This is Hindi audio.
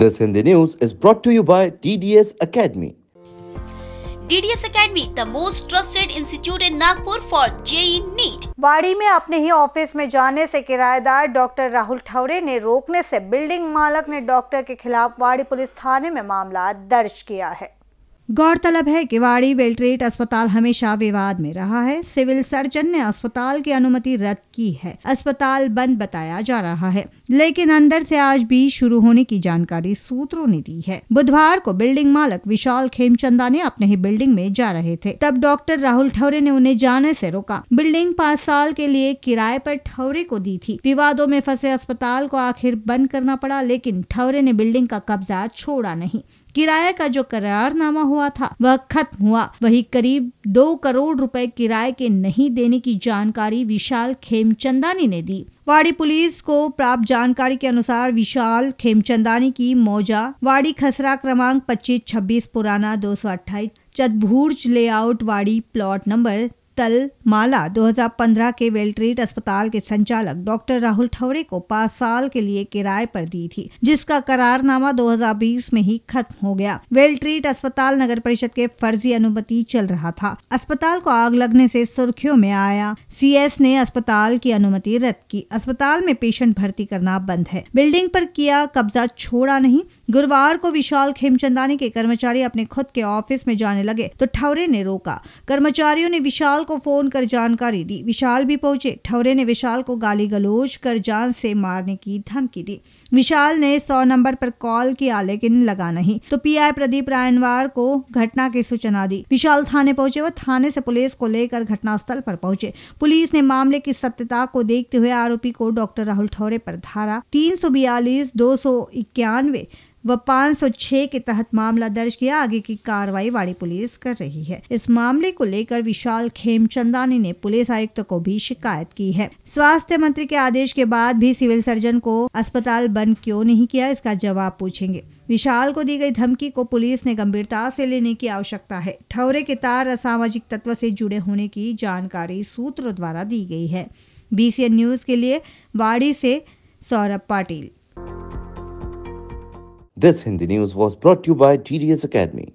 This Hindi News is brought to you by DDS Academy. DDS Academy the most trusted institute in Nagpur for JEE NEET Wadi में अपने ही ऑफिस में जाने से किराएदार डॉक्टर राहुल ठौरे ने रोकने से बिल्डिंग मालक ने डॉक्टर के खिलाफ वाड़ी पुलिस थाने में मामला दर्ज किया है गौरतलब है कि वाड़ी वेल्ट्रेट अस्पताल हमेशा विवाद में रहा है सिविल सर्जन ने अस्पताल की अनुमति रद्द की है अस्पताल बंद बताया जा रहा है लेकिन अंदर से आज भी शुरू होने की जानकारी सूत्रों ने दी है बुधवार को बिल्डिंग मालक विशाल खेमचंदा ने अपने ही बिल्डिंग में जा रहे थे तब डॉक्टर राहुल ठौरे ने उन्हें जाने से रोका बिल्डिंग पाँच साल के लिए किराए पर ठौरे को दी थी विवादों में फंसे अस्पताल को आखिर बंद करना पड़ा लेकिन ठौरे ने बिल्डिंग का कब्जा छोड़ा नहीं किराए का जो करारनामा हुआ था वह खत्म हुआ वही करीब दो करोड़ रुपए किराए के नहीं देने की जानकारी विशाल खेमचंदानी ने दी वाड़ी पुलिस को प्राप्त जानकारी के अनुसार विशाल खेमचंदानी की मौजा वाड़ी खसरा क्रमांक पच्चीस छब्बीस पुराना दो सौ अट्ठाईस Chaturbhuj layout Wadi plot number तल माला 2015 के वेलट्रीट अस्पताल के संचालक डॉक्टर राहुल ठवरे को पाँच साल के लिए किराए पर दी थी जिसका करारनामा 2020 में ही खत्म हो गया वेलट्रीट अस्पताल नगर परिषद के फर्जी अनुमति चल रहा था अस्पताल को आग लगने से सुर्खियों में आया सीएस ने अस्पताल की अनुमति रद्द की अस्पताल में पेशेंट भर्ती करना बंद है बिल्डिंग पर किया कब्जा छोड़ा नहीं गुरुवार को विशाल खेमचंदानी के कर्मचारी अपने खुद के ऑफिस में जाने लगे तो ठवरे ने रोका कर्मचारियों ने विशाल को फोन कर जानकारी दी विशाल भी पहुंचे ठवरे ने विशाल को गाली गलोच कर जान से मारने की धमकी दी विशाल ने सौ नंबर पर कॉल किया लेकिन लगा नहीं तो पी प्रदीप रायनवार को घटना की सूचना दी विशाल थाने पहुंचे व थाने से पुलिस को लेकर घटनास्थल पर पहुंचे पुलिस ने मामले की सत्यता को देखते हुए आरोपी को डॉक्टर राहुल ठौरे पर धारा तीन सौ बयालीस दो सौ इक्यानवे व 506 के तहत मामला दर्ज किया आगे की कार्रवाई वाड़ी पुलिस कर रही है इस मामले को लेकर विशाल खेमचंदानी ने पुलिस आयुक्त को भी शिकायत की है स्वास्थ्य मंत्री के आदेश के बाद भी सिविल सर्जन को अस्पताल बंद क्यों नहीं किया इसका जवाब पूछेंगे विशाल को दी गई धमकी को पुलिस ने गंभीरता से लेने की आवश्यकता है ठौरे के तार असामाजिक तत्व से जुड़े होने की जानकारी सूत्रों द्वारा दी गई है बीसीएन न्यूज के लिए वाड़ी से Saurabh Patil This Hindi news was brought to you by TDS Academy.